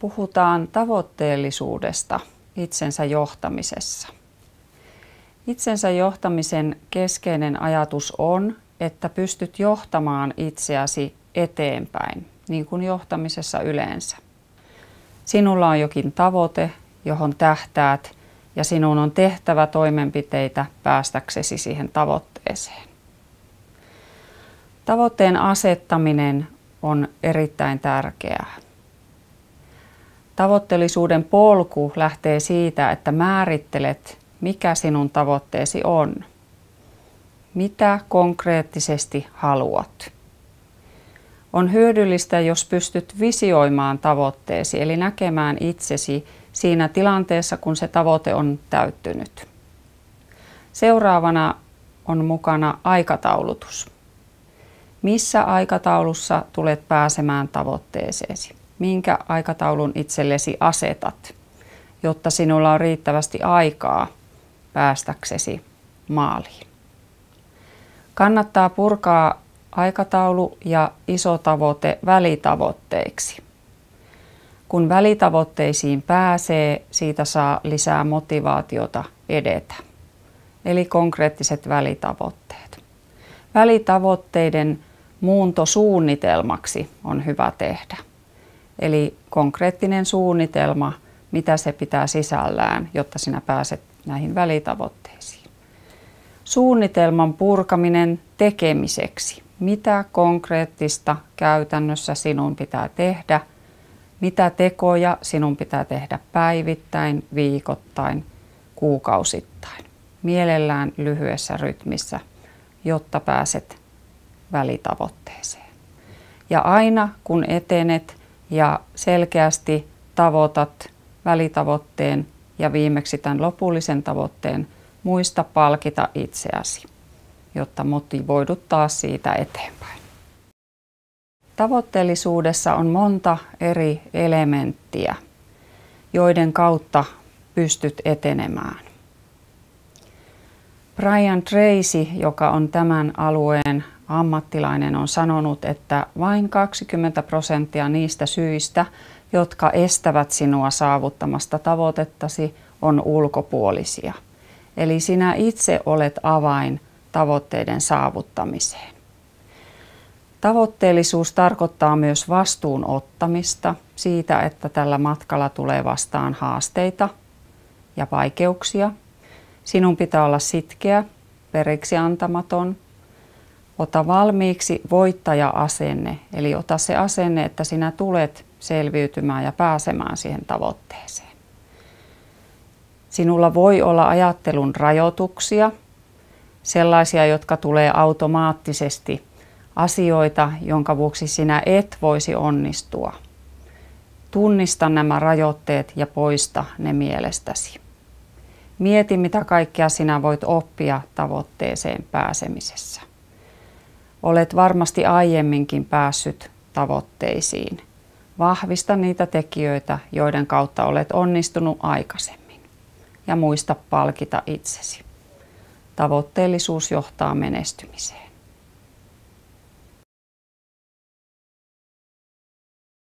puhutaan tavoitteellisuudesta itsensä johtamisessa. Itsensä johtamisen keskeinen ajatus on, että pystyt johtamaan itseäsi eteenpäin, niin kuin johtamisessa yleensä. Sinulla on jokin tavoite, johon tähtäät, ja sinun on tehtävä toimenpiteitä päästäksesi siihen tavoitteeseen. Tavoitteen asettaminen on erittäin tärkeää. Tavoitteellisuuden polku lähtee siitä, että määrittelet, mikä sinun tavoitteesi on. Mitä konkreettisesti haluat? On hyödyllistä, jos pystyt visioimaan tavoitteesi, eli näkemään itsesi siinä tilanteessa, kun se tavoite on täyttynyt. Seuraavana on mukana aikataulutus. Missä aikataulussa tulet pääsemään tavoitteeseesi? minkä aikataulun itsellesi asetat, jotta sinulla on riittävästi aikaa päästäksesi maaliin. Kannattaa purkaa aikataulu ja iso tavoite välitavoitteiksi. Kun välitavoitteisiin pääsee, siitä saa lisää motivaatiota edetä. Eli konkreettiset välitavoitteet. Välitavoitteiden muuntosuunnitelmaksi on hyvä tehdä. Eli konkreettinen suunnitelma, mitä se pitää sisällään, jotta sinä pääset näihin välitavoitteisiin. Suunnitelman purkaminen tekemiseksi. Mitä konkreettista käytännössä sinun pitää tehdä? Mitä tekoja sinun pitää tehdä päivittäin, viikoittain, kuukausittain? Mielellään lyhyessä rytmissä, jotta pääset välitavoitteeseen. Ja aina kun etenet ja selkeästi tavoitat välitavoitteen ja viimeksi tämän lopullisen tavoitteen, muista palkita itseäsi, jotta motivoidut taas siitä eteenpäin. Tavoitteellisuudessa on monta eri elementtiä, joiden kautta pystyt etenemään. Brian Tracy, joka on tämän alueen ammattilainen on sanonut, että vain 20 prosenttia niistä syistä, jotka estävät sinua saavuttamasta tavoitettasi, on ulkopuolisia. Eli sinä itse olet avain tavoitteiden saavuttamiseen. Tavoitteellisuus tarkoittaa myös vastuun ottamista siitä, että tällä matkalla tulee vastaan haasteita ja vaikeuksia. Sinun pitää olla sitkeä, periksi antamaton ota valmiiksi voittaja-asenne, eli ota se asenne, että sinä tulet selviytymään ja pääsemään siihen tavoitteeseen. Sinulla voi olla ajattelun rajoituksia, sellaisia, jotka tulee automaattisesti, asioita, jonka vuoksi sinä et voisi onnistua. Tunnista nämä rajoitteet ja poista ne mielestäsi. Mieti, mitä kaikkea sinä voit oppia tavoitteeseen pääsemisessä. Olet varmasti aiemminkin päässyt tavoitteisiin. Vahvista niitä tekijöitä, joiden kautta olet onnistunut aikaisemmin. Ja muista palkita itsesi. Tavoitteellisuus johtaa menestymiseen.